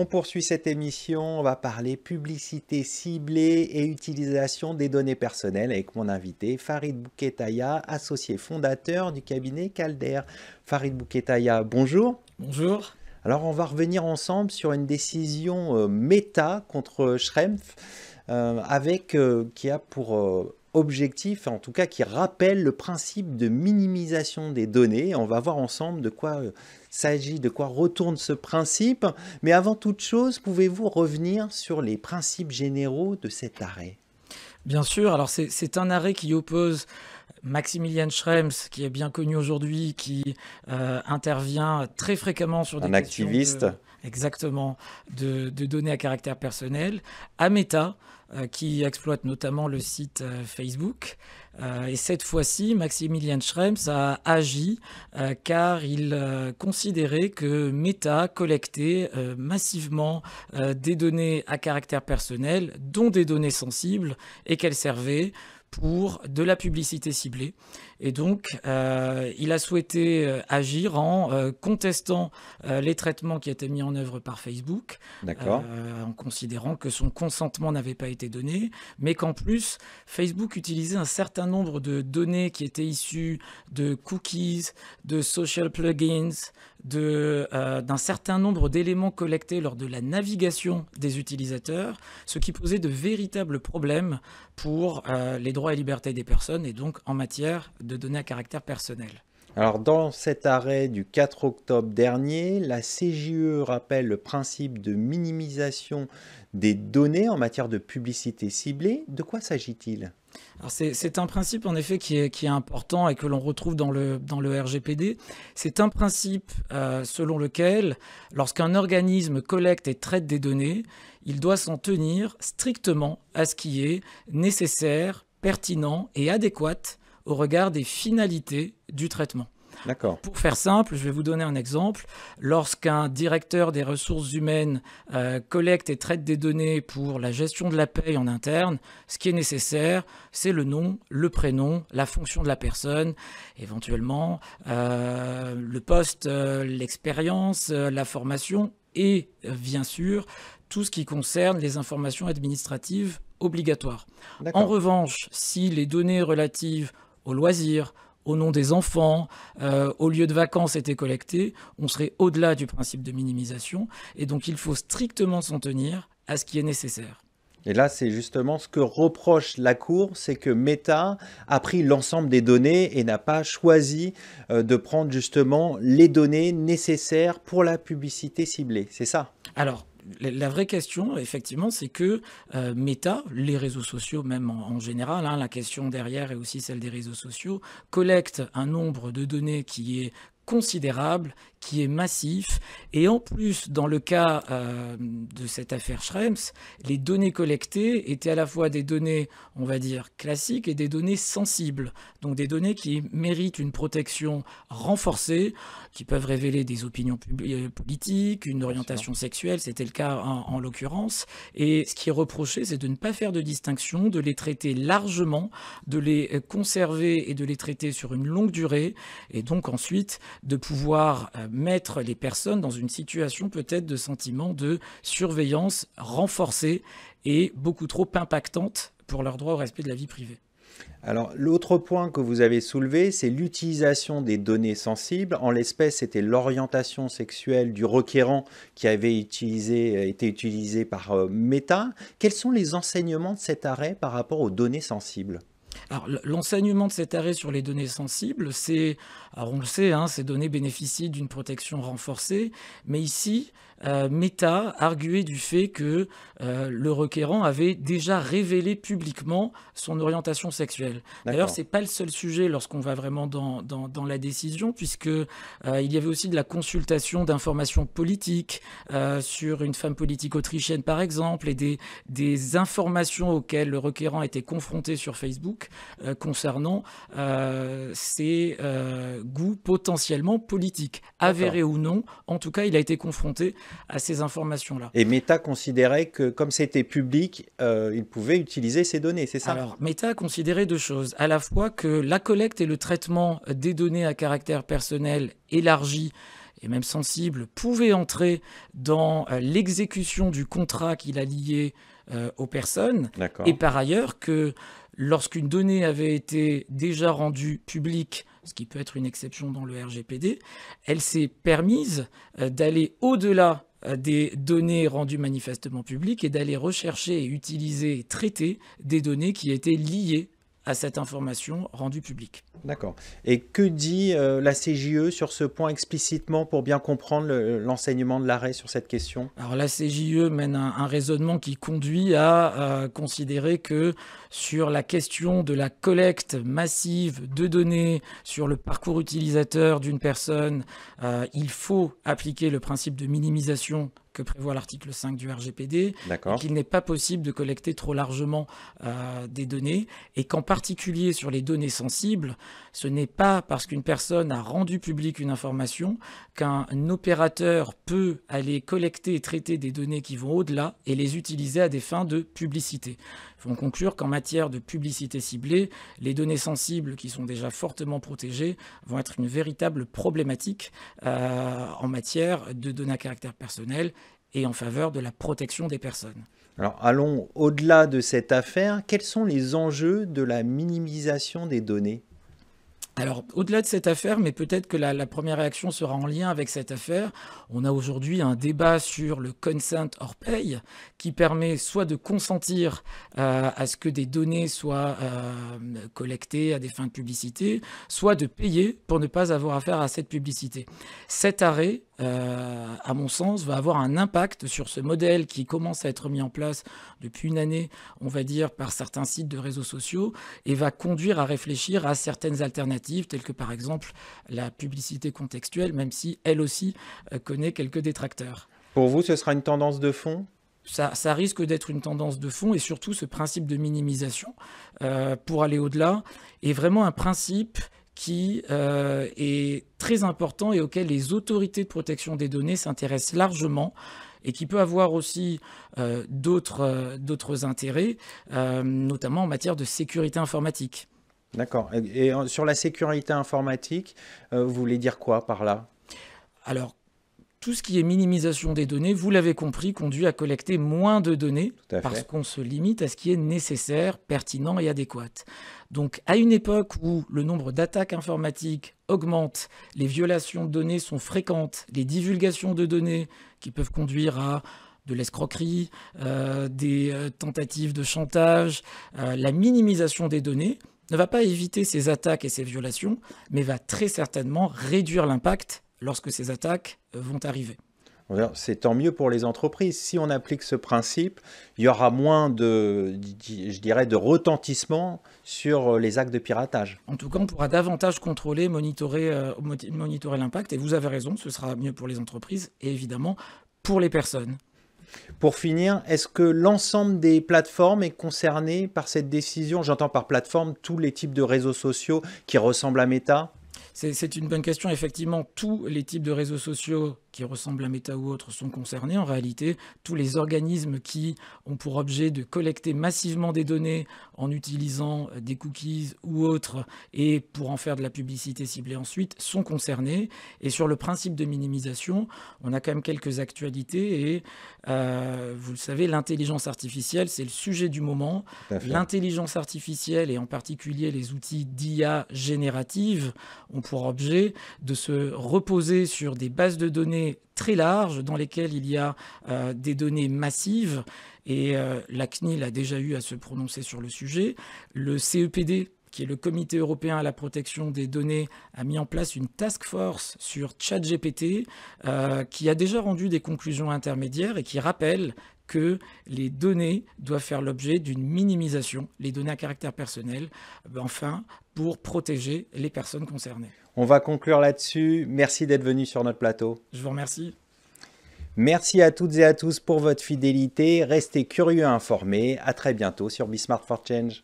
On poursuit cette émission, on va parler publicité ciblée et utilisation des données personnelles avec mon invité Farid Bouketaya, associé fondateur du cabinet Calder. Farid Bouketaya, bonjour. Bonjour. Alors on va revenir ensemble sur une décision euh, méta contre Schrempf euh, avec, euh, qui a pour objectif, en tout cas qui rappelle le principe de minimisation des données. On va voir ensemble de quoi euh, s'agit, de quoi retourne ce principe. Mais avant toute chose, pouvez-vous revenir sur les principes généraux de cet arrêt Bien sûr, alors c'est un arrêt qui oppose Maximilian Schrems, qui est bien connu aujourd'hui, qui euh, intervient très fréquemment sur des un activiste exactement de, données à caractère personnel, à Meta, euh, qui exploite notamment le site euh, Facebook. Euh, et cette fois-ci, Maximilian Schrems a agi car il considérait que Meta collectait massivement des données à caractère personnel, dont des données sensibles, et qu'elles servaient pour de la publicité ciblée. Et donc, euh, il a souhaité euh, agir en euh, contestant les traitements qui étaient mis en œuvre par Facebook, en considérant que son consentement n'avait pas été donné, mais qu'en plus, Facebook utilisait un certain nombre de données qui étaient issues de cookies, de social plugins, d'un certain nombre d'éléments collectés lors de la navigation des utilisateurs, ce qui posait de véritables problèmes pour les droits et libertés des personnes et donc en matière de données à caractère personnel. Alors dans cet arrêt du 4 octobre dernier, la CJE rappelle le principe de minimisation des données en matière de publicité ciblée. De quoi s'agit-il c'est un principe en effet qui est, qui est important et que l'on retrouve dans le, dans le RGPD. C'est un principe euh, selon lequel lorsqu'un organisme collecte et traite des données, il doit s'en tenir strictement à ce qui est nécessaire pertinent et adéquat au regard des finalités du traitement. Pour faire simple, je vais vous donner un exemple. Lorsqu'un directeur des ressources humaines euh, collecte et traite des données pour la gestion de la paie en interne, ce qui est nécessaire, c'est le nom, le prénom, la fonction de la personne, éventuellement euh, le poste, euh, l'expérience, la formation et bien sûr tout ce qui concerne les informations administratives obligatoire. En revanche, si les données relatives aux loisirs, au nom des enfants, euh, au lieu de vacances étaient collectées, on serait au-delà du principe de minimisation. Et donc il faut strictement s'en tenir à ce qui est nécessaire. Et là, c'est justement ce que reproche la Cour, c'est que Meta a pris l'ensemble des données et n'a pas choisi euh, de prendre justement les données nécessaires pour la publicité ciblée. C'est ça Alors, la, vraie question, effectivement, c'est que euh, Meta, les réseaux sociaux même en, général, hein, la question derrière est aussi celle des réseaux sociaux, collecte un nombre de données qui est considérable, qui est massif. Et en plus, dans le cas euh, de cette affaire Schrems, les données collectées étaient à la fois des données, on va dire, classiques et des données sensibles. Donc des données qui méritent une protection renforcée, qui peuvent révéler des opinions euh, politiques, une orientation sexuelle, c'était le cas en, l'occurrence. Et ce qui est reproché, c'est de ne pas faire de distinction, de les traiter largement, de les euh, conserver et de les traiter sur une longue durée, et donc ensuite de pouvoir mettre les personnes dans une situation peut-être de sentiment de surveillance renforcée et beaucoup trop impactante pour leur droit au respect de la vie privée. Alors, l'autre point que vous avez soulevé, c'est l'utilisation des données sensibles. En l'espèce, c'était l'orientation sexuelle du requérant qui avait euh, été utilisée par euh, Meta. Quels sont les enseignements de cet arrêt par rapport aux données sensibles alors, l'enseignement de cet arrêt sur les données sensibles, c'est, alors on le sait, hein, ces données bénéficient d'une protection renforcée, mais ici, euh, Meta arguait du fait que euh, le requérant avait déjà révélé publiquement son orientation sexuelle. D'ailleurs, c'est pas le seul sujet lorsqu'on va vraiment dans, dans, la décision, puisque euh, il y avait aussi de la consultation d'informations politiques sur une femme politique autrichienne, par exemple, et des, des informations auxquelles le requérant était confronté sur Facebook concernant ses goûts potentiellement politiques, Avéré ou non. En tout cas, il a été confronté à ces informations-là. Et Meta considérait que comme c'était public, euh, il pouvait utiliser ces données, c'est ça Alors, Meta considérait deux choses. À la fois que la collecte et le traitement des données à caractère personnel élargi et même sensible pouvaient entrer dans euh, l'exécution du contrat qu'il a lié euh, aux personnes. Et par ailleurs que lorsqu'une donnée avait été déjà rendue publique, ce qui peut être une exception dans le RGPD, elle s'est permise euh, d'aller au-delà euh, des données rendues manifestement publiques et d'aller rechercher, utiliser et traiter des données qui étaient liées à cette information rendue publique. D'accord. Et que dit euh, la CJE sur ce point explicitement pour bien comprendre l'enseignement de l'arrêt sur cette question Alors la CJE mène un, raisonnement qui conduit à considérer que sur la question de la collecte massive de données sur le parcours utilisateur d'une personne, euh, il faut appliquer le principe de minimisation que prévoit l'article 5 du RGPD, qu'il n'est pas possible de collecter trop largement euh, des données, et qu'en particulier sur les données sensibles, ce n'est pas parce qu'une personne a rendu publique une information qu'un opérateur peut aller collecter et traiter des données qui vont au-delà et les utiliser à des fins de publicité. Il faut en conclure qu'en en matière de publicité ciblée, les données sensibles qui sont déjà fortement protégées vont être une véritable problématique euh, en matière de données à caractère personnel et en faveur de la protection des personnes. Alors allons au-delà de cette affaire, quels sont les enjeux de la minimisation des données alors, au-delà de cette affaire, mais peut-être que la, première réaction sera en lien avec cette affaire, on a aujourd'hui un débat sur le consent or pay qui permet soit de consentir euh, à ce que des données soient euh, collectées à des fins de publicité, soit de payer pour ne pas avoir affaire à cette publicité. Cet arrêt euh, à mon sens, va avoir un impact sur ce modèle qui commence à être mis en place depuis une année, on va dire, par certains sites de réseaux sociaux, et va conduire à réfléchir à certaines alternatives, telles que par exemple la publicité contextuelle, même si elle aussi euh, connaît quelques détracteurs. Pour vous, ce sera une tendance de fond ça, risque d'être une tendance de fond et surtout ce principe de minimisation euh, pour aller au-delà est vraiment un principe qui euh, est très important et auquel les autorités de protection des données s'intéressent largement et qui peut avoir aussi euh, euh, d'autres intérêts, notamment en matière de sécurité informatique. D'accord. Et, sur la sécurité informatique, vous voulez dire quoi par là Alors, tout ce qui est minimisation des données, vous l'avez compris, conduit à collecter moins de données parce qu'on se limite à ce qui est nécessaire, pertinent et adéquat. Donc à une époque où le nombre d'attaques informatiques augmente, les violations de données sont fréquentes, les divulgations de données qui peuvent conduire à de l'escroquerie, euh, des euh, tentatives de chantage, euh, la minimisation des données, ne va pas éviter ces attaques et ces violations, mais va très certainement réduire l'impact lorsque ces attaques euh, vont arriver. C'est tant mieux pour les entreprises. Si on applique ce principe, il y aura moins de, je dirais, de retentissement sur euh, les actes de piratage. En tout cas, on pourra davantage contrôler, monitorer, euh, monitorer l'impact. Et vous avez raison, ce sera mieux pour les entreprises et évidemment pour les personnes. Pour finir, est-ce que l'ensemble des plateformes est concerné par cette décision J'entends par plateforme tous les types de réseaux sociaux qui ressemblent à Meta c'est une bonne question. Effectivement, tous les types de réseaux sociaux qui ressemblent à Meta ou autres sont concernés. En réalité, tous les organismes qui ont pour objet de collecter massivement des données en utilisant des cookies ou autres et pour en faire de la publicité ciblée ensuite sont concernés. Et sur le principe de minimisation, on a quand même quelques actualités et euh, vous le savez, l'intelligence artificielle, c'est le sujet du moment. L'intelligence artificielle et en particulier les outils d'IA générative ont pour objet de se reposer sur des bases de données très larges dans lesquelles il y a euh, des données massives et euh, la CNIL a déjà eu à se prononcer sur le sujet. Le CEPD qui est le Comité européen à la protection des données, a mis en place une task force sur ChatGPT euh, qui a déjà rendu des conclusions intermédiaires et qui rappelle que les données doivent faire l'objet d'une minimisation, les données à caractère personnel, euh, enfin, pour protéger les personnes concernées. On va conclure là-dessus. Merci d'être venu sur notre plateau. Je vous remercie. Merci à toutes et à tous pour votre fidélité. Restez curieux et informés. À très bientôt sur Bismart for Change.